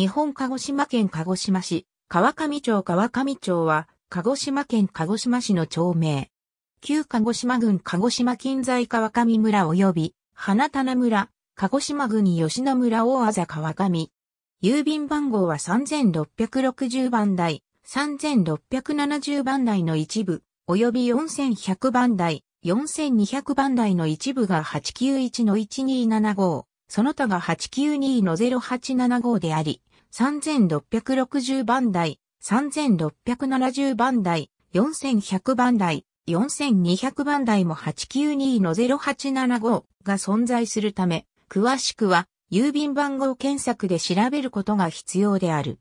日本鹿児島県鹿児島市、川上町川上町は、鹿児島県鹿児島市の町名。旧鹿児島郡鹿児島近在川上村及び、花棚村、鹿児島郡吉野村大あ川上。郵便番号は3660番台、3670番台の一部、及び4100番台、4200番台の一部が891-1275、その他が892-0875であり、3660番台、3670番台、4100番台、4200番台も892の0875が存在するため、詳しくは郵便番号検索で調べることが必要である。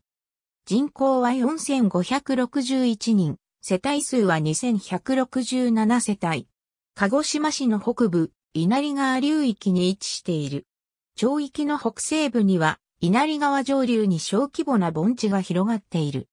人口は4561人、世帯数は2167世帯。鹿児島市の北部、稲荷川流域に位置している。町域の北西部には稲荷川上流に小規模な盆地が広がっている。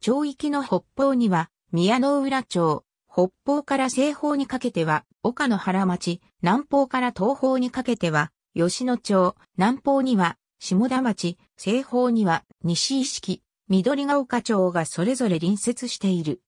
町域の北方には、宮の浦町、北方から西方にかけては、岡野原町、南方から東方にかけては、吉野町、南方には、下田町、西方には、西意識、緑ヶ丘町がそれぞれ隣接している。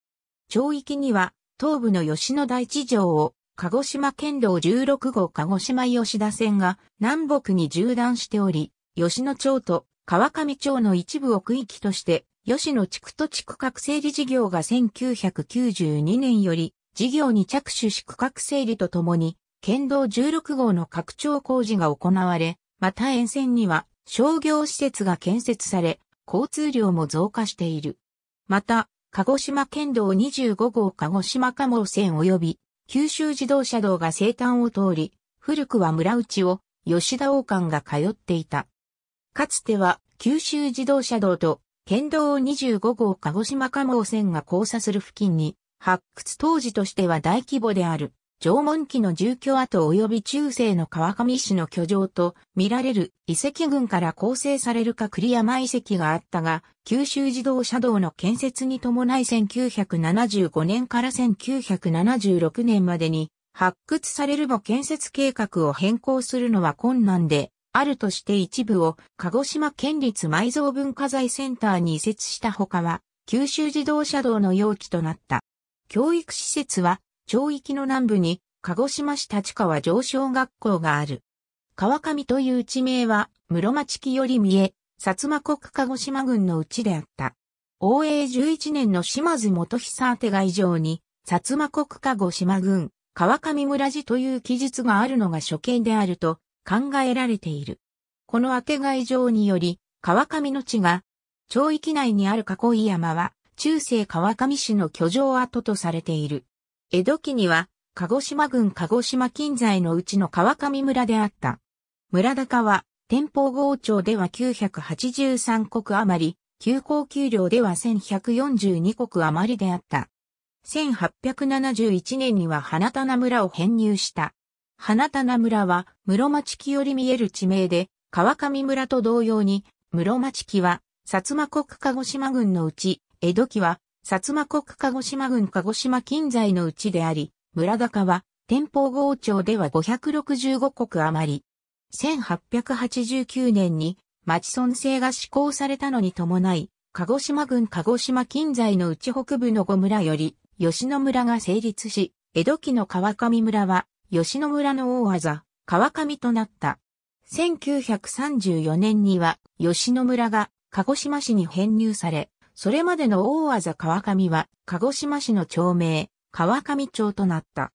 町域には、東部の吉野大地城を、鹿児島県道16号鹿児島吉田線が南北に縦断しており、吉野町と川上町の一部を区域として、吉野地区と地区画整理事業が1992年より事業に着手し区画整理とともに、県道16号の拡張工事が行われ、また沿線には商業施設が建設され、交通量も増加している。また、鹿児島県道25号鹿児島加茂線及び九州自動車道が生誕を通り、古くは村内を吉田王冠が通っていた。かつては九州自動車道と県道25号鹿児島加茂線が交差する付近に発掘当時としては大規模である縄文期の住居跡及び中世の川上市の居城と見られる遺跡群から構成されるか栗山遺跡があったが、九州自動車道の建設に伴い1975年から1976年までに発掘されるも建設計画を変更するのは困難で、あるとして一部を鹿児島県立埋蔵文化財センターに移設したほかは、九州自動車道の容器となった。教育施設は、町域の南部に、鹿児島市立川上昇学校がある。川上という地名は、室町期より見え、薩摩国鹿児島郡のうちであった。応永11年の島津元久宛が以上に、薩摩国鹿児島郡、川上村寺という記述があるのが所見であると、考えられている。この明け外いにより、川上の地が、町域内にある囲い山は、中世川上市の居城跡とされている。江戸期には、鹿児島郡鹿児島近在のうちの川上村であった。村高は、天保郷町では983国余り、旧高給料では1142国余りであった。1871年には花棚村を編入した。花棚村は室町木より見える地名で、川上村と同様に、室町木は、薩摩国鹿児島郡のうち、江戸木は、薩摩国鹿児島郡鹿児島近在のうちであり、村高は、天保郷町では565国余り。1889年に、町村制が施行されたのに伴い、鹿児島郡鹿児島近在のうち北部の5村より、吉野村が成立し、江戸期の川上村は、吉野村の大技、川上となった。1934年には吉野村が鹿児島市に編入され、それまでの大技川上は鹿児島市の町名、川上町となった。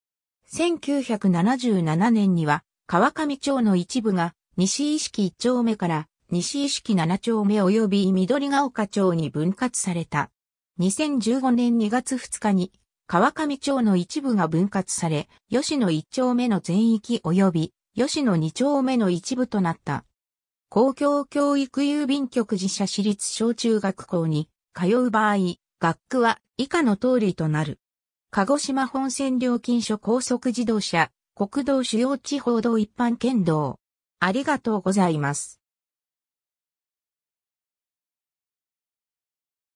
1977年には川上町の一部が西意識一丁目から西意識七丁目及び緑ヶ丘町に分割された。2015年2月2日に川上町の一部が分割され、吉野一丁目の全域及び吉野2丁目の一部となった。公共教育郵便局自社私立小中学校に通う場合、学区は以下の通りとなる。鹿児島本線料金所高速自動車、国道主要地方道一般県道。ありがとうございます。